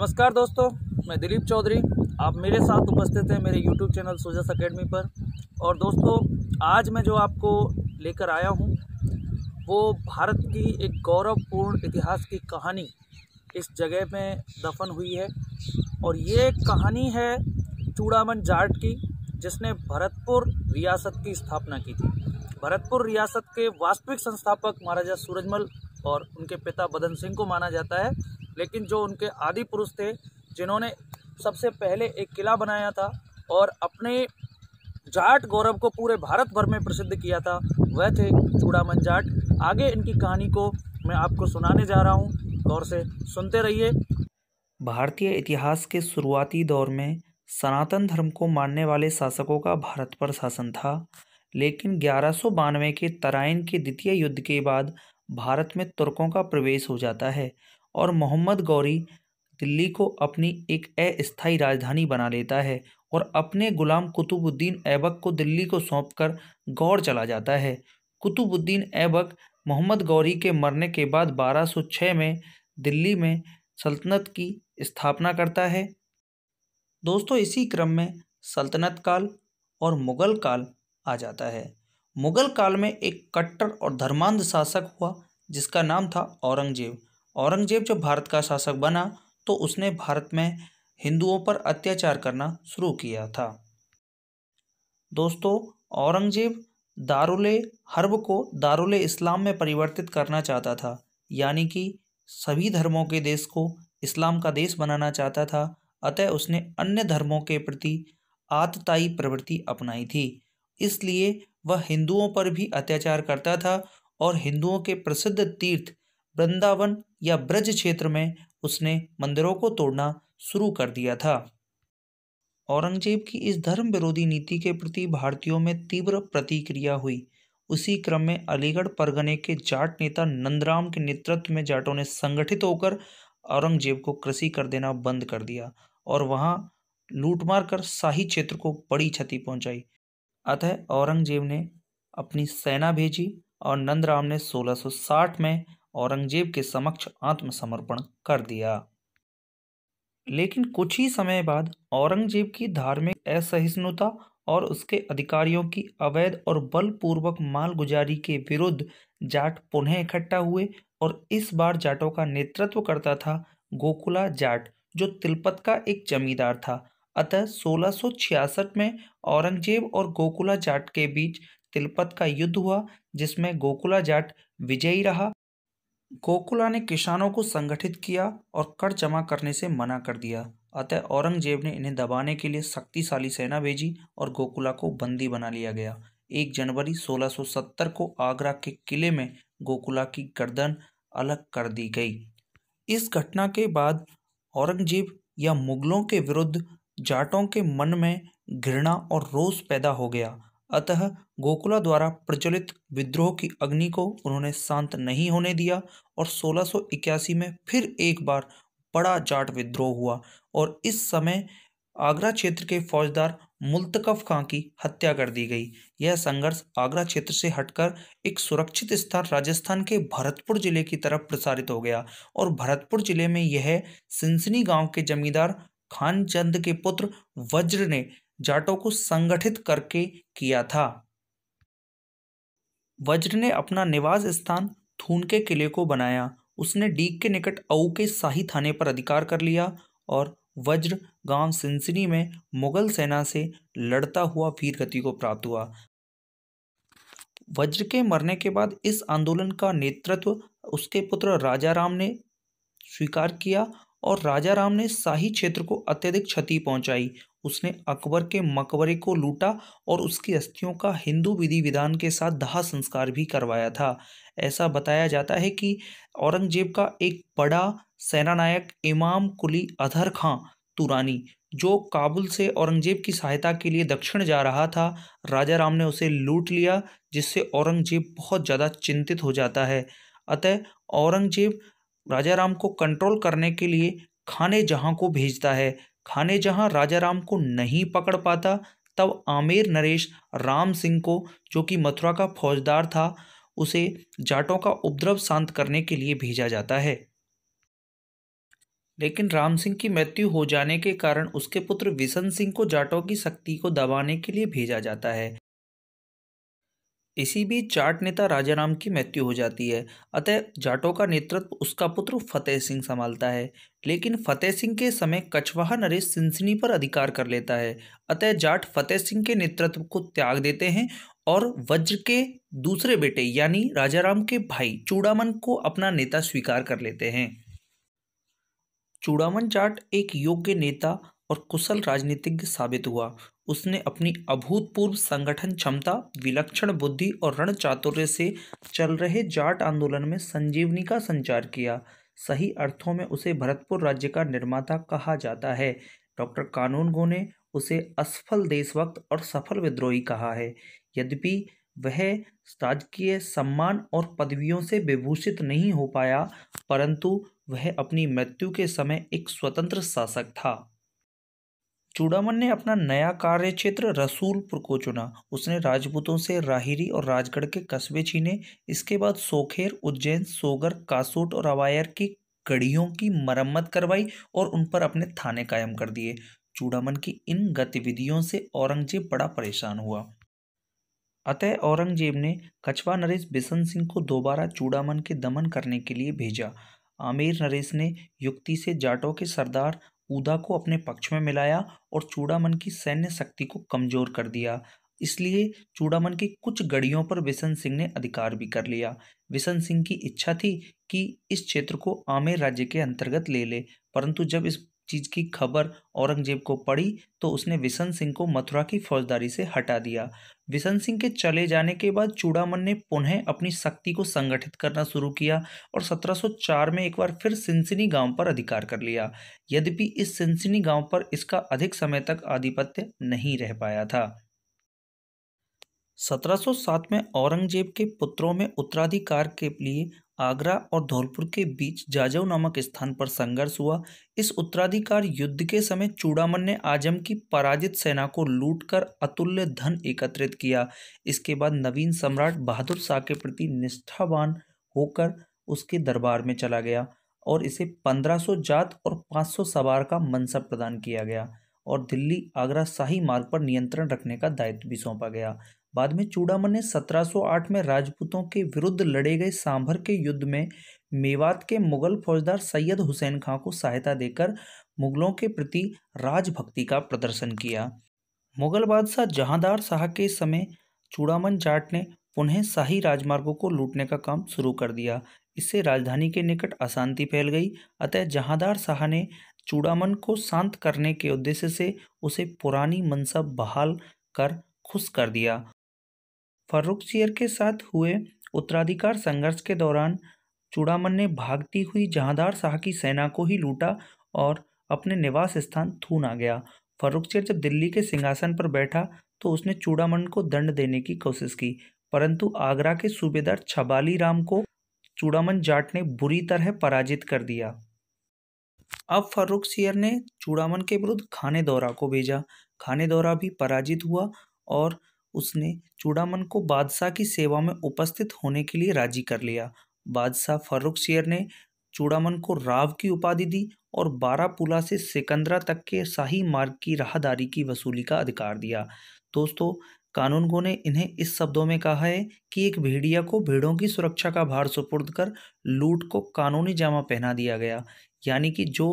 नमस्कार दोस्तों मैं दिलीप चौधरी आप मेरे साथ उपस्थित हैं मेरे यूट्यूब चैनल सोजस अकेडमी पर और दोस्तों आज मैं जो आपको लेकर आया हूँ वो भारत की एक गौरवपूर्ण इतिहास की कहानी इस जगह में दफन हुई है और ये कहानी है चूड़ामन जाट की जिसने भरतपुर रियासत की स्थापना की थी भरतपुर रियासत के वास्तविक संस्थापक महाराजा सूरजमल और उनके पिता बदन सिंह को माना जाता है लेकिन जो उनके आदि पुरुष थे जिन्होंने सबसे पहले एक किला बनाया था और अपने जाट गौरव को पूरे भारत भर में प्रसिद्ध किया था वह थे चूड़ामन जाट आगे इनकी कहानी को मैं आपको सुनाने जा रहा हूँ गौर से सुनते रहिए भारतीय इतिहास के शुरुआती दौर में सनातन धर्म को मानने वाले शासकों का भारत पर शासन था लेकिन ग्यारह के तराइन के द्वितीय युद्ध के बाद भारत में तुर्कों का प्रवेश हो जाता है और मोहम्मद गौरी दिल्ली को अपनी एक अस्थायी राजधानी बना लेता है और अपने गुलाम कुतुबुद्दीन ऐबक को दिल्ली को सौंपकर गौर चला जाता है कुतुबुद्दीन ऐबक मोहम्मद गौरी के मरने के बाद 1206 में दिल्ली में सल्तनत की स्थापना करता है दोस्तों इसी क्रम में सल्तनत काल और मुग़ल काल आ जाता है मुग़ल काल में एक कट्टर और धर्मांध शासक हुआ जिसका नाम था औरंगजेब औरंगज़ेब जब भारत का शासक बना तो उसने भारत में हिंदुओं पर अत्याचार करना शुरू किया था दोस्तों औरंगज़ेब दारुल हर्ब को दारुल इस्लाम में परिवर्तित करना चाहता था यानी कि सभी धर्मों के देश को इस्लाम का देश बनाना चाहता था अतः उसने अन्य धर्मों के प्रति आतताई प्रवृत्ति अपनाई थी इसलिए वह हिंदुओं पर भी अत्याचार करता था और हिंदुओं के प्रसिद्ध तीर्थ वृंदावन या ब्रज क्षेत्र में उसने मंदिरों को तोड़ना शुरू कर दिया था औरंगजेब की इस धर्म विरोधी नीति के प्रति भारतीयों में तीव्र प्रतिक्रिया हुई उसी क्रम में अलीगढ़ परगने के जाट नेता नंदराम के नेतृत्व में जाटों ने संगठित होकर औरंगजेब को कृषि कर देना बंद कर दिया और वहां लूटमार कर शाही क्षेत्र को बड़ी क्षति पहुंचाई अतः औरंगजेब ने अपनी सेना भेजी और नंदराम ने 1660 में औरंगजेब के समक्ष आत्मसमर्पण कर दिया लेकिन कुछ ही समय बाद औरंगजेब की धार्मिक असहिष्णुता और उसके अधिकारियों की अवैध और बलपूर्वक मालगुजारी के विरुद्ध जाट पुनः इकट्ठा हुए और इस बार जाटों का नेतृत्व करता था गोकुला जाट जो तिलपत का एक जमींदार था अतः 1666 में औरंगजेब और गोकुला जाट के बीच तिलपत का युद्ध हुआ जिसमें गोकुला जाट विजयी रहा गोकुला ने किसानों को संगठित किया और कर जमा करने से मना कर दिया अतः औरंगजेब ने इन्हें दबाने के लिए शक्तिशाली सेना भेजी और गोकुला को बंदी बना लिया गया एक जनवरी 1670 को आगरा के किले में गोकुला की गर्दन अलग कर दी गई इस घटना के बाद औरंगजेब या मुगलों के विरुद्ध जाटों के मन में घृणा और रोष पैदा हो गया अतः गोकुला द्वारा प्रचलित विद्रोह की अग्नि को उन्होंने शांत नहीं होने दिया और 1681 में फिर एक बार बड़ा जाट विद्रोह हुआ और इस समय आगरा क्षेत्र के फौजदार मुल्तकफ खां की हत्या कर दी गई यह संघर्ष आगरा क्षेत्र से हटकर एक सुरक्षित स्थान राजस्थान के भरतपुर जिले की तरफ प्रसारित हो गया और भरतपुर जिले में यह सिंसनी गांव के जमींदार खानचंद के पुत्र वज्र ने जाटों को संगठित करके किया था वज्र ने अपना निवास स्थान थून के किले को बनाया उसने डीग के निकट अऊ के शाही थाने पर अधिकार कर लिया और वज्र गांव सिंसनी में मुगल सेना से लड़ता हुआ वीर गति को प्राप्त हुआ वज्र के मरने के बाद इस आंदोलन का नेतृत्व उसके पुत्र राजा राम ने स्वीकार किया और राजा राम ने शाही क्षेत्र को अत्यधिक क्षति पहुंचाई उसने अकबर के मकबरे को लूटा और उसकी अस्थियों का हिंदू विधि विधान के साथ दाह संस्कार भी करवाया था ऐसा बताया जाता है कि औरंगजेब का एक बड़ा सेनानायक इमाम कुली अधर खां तुरानी जो काबुल से औरंगजेब की सहायता के लिए दक्षिण जा रहा था राजा राम ने उसे लूट लिया जिससे औरंगजेब बहुत ज़्यादा चिंतित हो जाता है अतः औरंगजेब राजा राम को कंट्रोल करने के लिए खाने जहाँ को भेजता है खाने जहां राजा राम को नहीं पकड़ पाता तब आमेर नरेश राम सिंह को जो कि मथुरा का फौजदार था उसे जाटों का उपद्रव शांत करने के लिए भेजा जाता है लेकिन राम सिंह की मृत्यु हो जाने के कारण उसके पुत्र विशन सिंह को जाटों की शक्ति को दबाने के लिए भेजा जाता है इसी बीच जाट नेता राजाराम की मृत्यु हो जाती है अतः जाटों का नेतृत्व उसका पुत्र फतेह सिंह संभालता है लेकिन फतेह सिंह के समय कछवाहा नरेश सिंसनी पर अधिकार कर लेता है अतः जाट फतेह सिंह के नेतृत्व को त्याग देते हैं और वज्र के दूसरे बेटे यानी राजाराम के भाई चूड़ामन को अपना नेता स्वीकार कर लेते हैं चूड़ामन जाट एक योग्य नेता और कुशल राजनीतिज्ञ साबित हुआ उसने अपनी अभूतपूर्व संगठन क्षमता विलक्षण बुद्धि और रण चातुर्य से चल रहे जाट आंदोलन में संजीवनी का संचार किया सही अर्थों में उसे भरतपुर राज्य का निर्माता कहा जाता है डॉक्टर कानून गो ने उसे असफल देशभक्त और सफल विद्रोही कहा है यद्यपि वह राजकीय सम्मान और पदवियों से विभूषित नहीं हो पाया परंतु वह अपनी मृत्यु के समय एक स्वतंत्र शासक था चूड़ामन ने अपना नया कार्य क्षेत्र रसूलपुर को चुना उसने राजपूतों से राहिरी और राजगढ़ के कस्बे छीने इसके बाद सोखेर उज्जैन सोगर कासूट और अवायर की गढ़ियों की मरम्मत करवाई और उन पर अपने थाने कायम कर दिए चूड़ामन की इन गतिविधियों से औरंगजेब बड़ा परेशान हुआ अतः औरंगजेब ने कछवा नरेश बिशन सिंह को दोबारा चूड़ामन के दमन करने के लिए भेजा आमिर नरेश ने युक्ति से जाटों के सरदार उदा को अपने पक्ष में मिलाया और चूड़ामन की सैन्य शक्ति को कमजोर कर दिया इसलिए चूड़ामन की कुछ गढ़ियों पर विशन सिंह ने अधिकार भी कर लिया विशन सिंह की इच्छा थी कि इस क्षेत्र को आमेर राज्य के अंतर्गत ले ले परंतु जब इस चीज़ की खबर औरंगजेब को पड़ी तो उसने विशन सिंह को मथुरा की फौजदारी से हटा दिया विशन सिंह के चले जाने के बाद चूड़ामन ने पुनः अपनी शक्ति को संगठित करना शुरू किया और 1704 में एक बार फिर सिंसिनी गांव पर अधिकार कर लिया यद्यपि इस सिंसिनी गांव पर इसका अधिक समय तक आधिपत्य नहीं रह पाया था 1707 में औरंगजेब के पुत्रों में उत्तराधिकार के लिए आगरा और धौलपुर के बीच जाजव नामक स्थान पर संघर्ष हुआ इस उत्तराधिकार युद्ध के समय चूड़ामन ने आजम की पराजित सेना को लूटकर अतुल्य धन एकत्रित किया इसके बाद नवीन सम्राट बहादुर शाह के प्रति निष्ठावान होकर उसके दरबार में चला गया और इसे 1500 जात और 500 सवार का मनसब प्रदान किया गया और दिल्ली आगरा शाही मार्ग पर नियंत्रण रखने का दायित्व भी सौंपा गया बाद में चूड़ामन ने 1708 में राजपूतों के विरुद्ध लड़े गए सांभर के युद्ध में मेवात के मुगल फौजदार सैयद हुसैन खां को सहायता देकर मुगलों के प्रति राजभक्ति का प्रदर्शन किया मुगल बादशाह जहांदार शाह के समय चूड़ामन जाट ने पुनः शाही राजमार्गों को लूटने का काम शुरू कर दिया इससे राजधानी के निकट अशांति फैल गई अतः जहांदार शाह ने चूड़ामन को शांत करने के उद्देश्य से उसे पुरानी मनसा बहाल कर खुश कर दिया फर्रुख शेर के साथ हुए उत्तराधिकार संघर्ष के दौरान चूड़ामन ने भागती हुई जहांदार शाह की सेना को ही लूटा और अपने निवास स्थान आ गया फर्रुख शेर जब दिल्ली के सिंहासन पर बैठा तो उसने चूड़ामन को दंड देने की कोशिश की परंतु आगरा के सूबेदार छबाली राम को चूड़ामन जाट ने बुरी तरह पराजित कर दिया अब फर्रुख शेर ने चूड़ामन के विरुद्ध खाने दौरा को भेजा खाने दौरा भी पराजित हुआ और उसने चूड़ामन को बादशाह की सेवा में उपस्थित होने के लिए राजी कर लिया बादशाह फर्रुख शेर ने चूड़ामन को राव की उपाधि दी और बारापुला से सिकंदरा तक के शाही मार्ग की राहदारी की वसूली का अधिकार दिया दोस्तों कानूनगो ने इन्हें इस शब्दों में कहा है कि एक भेड़िया को भेड़ों की सुरक्षा का भार सुपुर्द कर लूट को कानूनी जामा पहना दिया गया यानी कि जो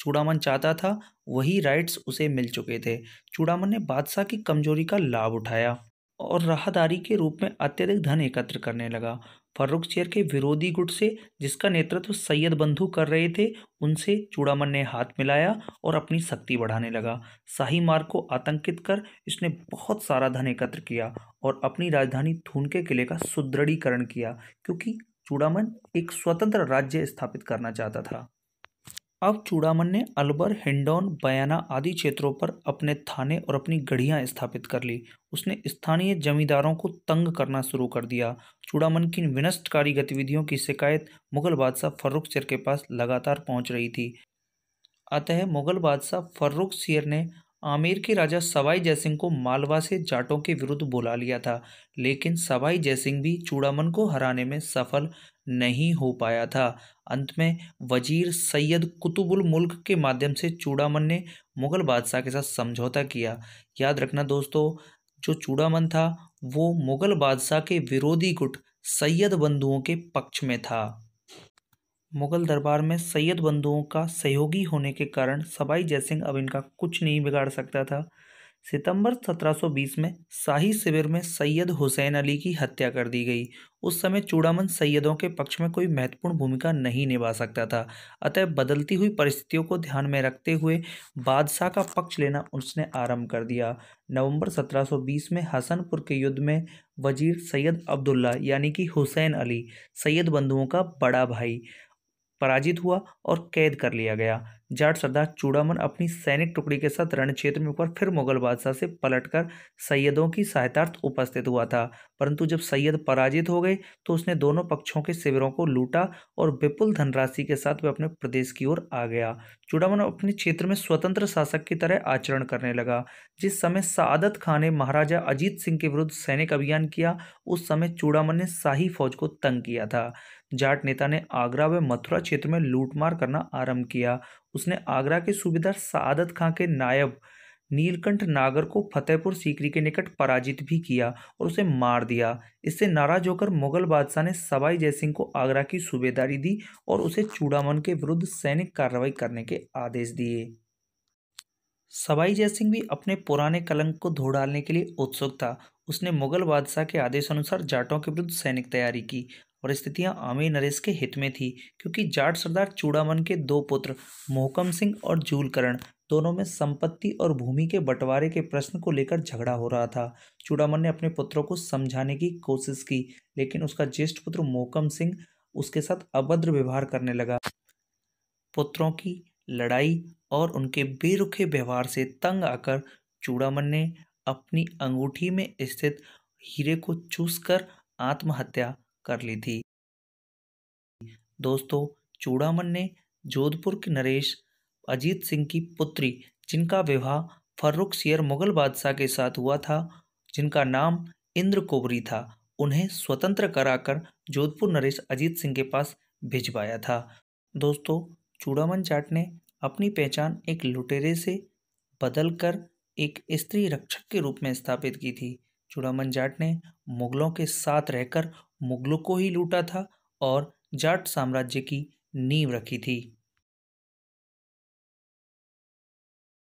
चूड़ामन चाहता था वही राइट्स उसे मिल चुके थे चूड़ामन ने बादशाह की कमजोरी का लाभ उठाया और राहदारी के रूप में अत्यधिक धन एकत्र करने लगा फर्रुख शेर के विरोधी गुट से जिसका नेतृत्व सैयद बंधु कर रहे थे उनसे चूड़ामन ने हाथ मिलाया और अपनी शक्ति बढ़ाने लगा शाही मार्ग को आतंकित कर इसने बहुत सारा धन एकत्र किया और अपनी राजधानी थून के किले का सुदृढ़ीकरण किया क्योंकि चूड़ामन एक स्वतंत्र राज्य स्थापित करना चाहता था अब चूड़ामन ने अलबर हिंडौन बयाना आदि क्षेत्रों पर अपने थाने और अपनी गढ़ियाँ स्थापित कर ली उसने स्थानीय जमींदारों को तंग करना शुरू कर दिया चूड़ामन की विनष्टकारी गतिविधियों की शिकायत मुगल बादशाह फर्रुख शेर के पास लगातार पहुंच रही थी अतः मुगल बादशाह फर्रुख शेर ने आमेर के राजा सवाई जयसिंह को मालवा से जाटों के विरुद्ध बुला लिया था लेकिन सवाई जयसिंह भी चूड़ामन को हराने में सफल नहीं हो पाया था अंत में वजीर सैयद कुतुबुल मुल्क के माध्यम से चूड़ामन ने मुग़ल बादशाह के साथ समझौता किया याद रखना दोस्तों जो चूड़ामन था वो मुग़ल बादशाह के विरोधी गुट सैयद बंधुओं के पक्ष में था मुग़ल दरबार में सैयद बंधुओं का सहयोगी होने के कारण सबाई जयसिंह अब इनका कुछ नहीं बिगाड़ सकता था सितंबर 1720 में शाही शिविर में सैयद हुसैन अली की हत्या कर दी गई उस समय चूड़ामन सैयदों के पक्ष में कोई महत्वपूर्ण भूमिका नहीं निभा सकता था अतः बदलती हुई परिस्थितियों को ध्यान में रखते हुए बादशाह का पक्ष लेना उसने आरंभ कर दिया नवंबर 1720 में हसनपुर के युद्ध में वजीर सैयद अब्दुल्ला यानी कि हुसैन अली सैयद बंधुओं का बड़ा भाई पराजित हुआ और कैद कर लिया गया जाट सरदार चूड़ामन अपनी सैनिक टुकड़ी के साथ रण क्षेत्र में ऊपर फिर मुगल बादशाह से पलटकर सैयदों की सहायतार्थ उपस्थित हुआ था परंतु जब सैयद पराजित हो गए तो उसने दोनों पक्षों के शिविरों को लूटा और विपुल धनराशि के साथ वह अपने प्रदेश की ओर आ गया चूड़ामन अपने क्षेत्र में स्वतंत्र शासक की तरह आचरण करने लगा जिस समय सादत खान ने महाराजा अजीत सिंह के विरुद्ध सैनिक अभियान किया उस समय चूड़ामन ने शाही फौज को तंग किया था जाट नेता ने आगरा व मथुरा क्षेत्र में लूटमार करना आरंभ किया उसने आगरा के सूबेदार सादत खां के नायब नीलकंठ नागर को फतेहपुर सीकरी के निकट पराजित भी किया और उसे मार दिया इससे नाराज होकर मुगल बादशाह ने सवाई जयसिंह को आगरा की सूबेदारी दी और उसे चूड़ामन के विरुद्ध सैनिक कार्रवाई करने के आदेश दिए सवाई जयसिंह भी अपने पुराने कलंक को धो डालने के लिए उत्सुक था उसने मुगल बादशाह के आदेश अनुसार जाटों के विरुद्ध सैनिक तैयारी की और स्थितियां आमिर नरेश के हित में थी क्योंकि जाट सरदार चूड़ामन के दो पुत्र मोहकम सिंह और जूलकरण दोनों में संपत्ति और भूमि के बंटवारे के प्रश्न को लेकर झगड़ा हो रहा था चूड़ामन ने अपने पुत्रों को समझाने की कोशिश की लेकिन उसका ज्येष्ठ पुत्र मोकम सिंह उसके साथ अभद्र व्यवहार करने लगा पुत्रों की लड़ाई और उनके बेरुखे व्यवहार से तंग आकर चूड़ामन ने अपनी अंगूठी में स्थित हीरे को चूस आत्महत्या कर ली थी दोस्तों चूड़ामन ने जोधपुर के नरेश अजीत सिंह की पुत्री जिनका विवाह फर्रुख सियर मुगल बादशाह के साथ हुआ था जिनका नाम इंद्र कोबरी था उन्हें स्वतंत्र कराकर जोधपुर नरेश अजीत सिंह के पास भिजवाया था दोस्तों चूड़ामन जाट ने अपनी पहचान एक लुटेरे से बदलकर एक स्त्री रक्षक के रूप में स्थापित की थी चूड़ामन जाट ने मुगलों के साथ रहकर मुगलों को ही लूटा था और जाट साम्राज्य की नींव रखी थी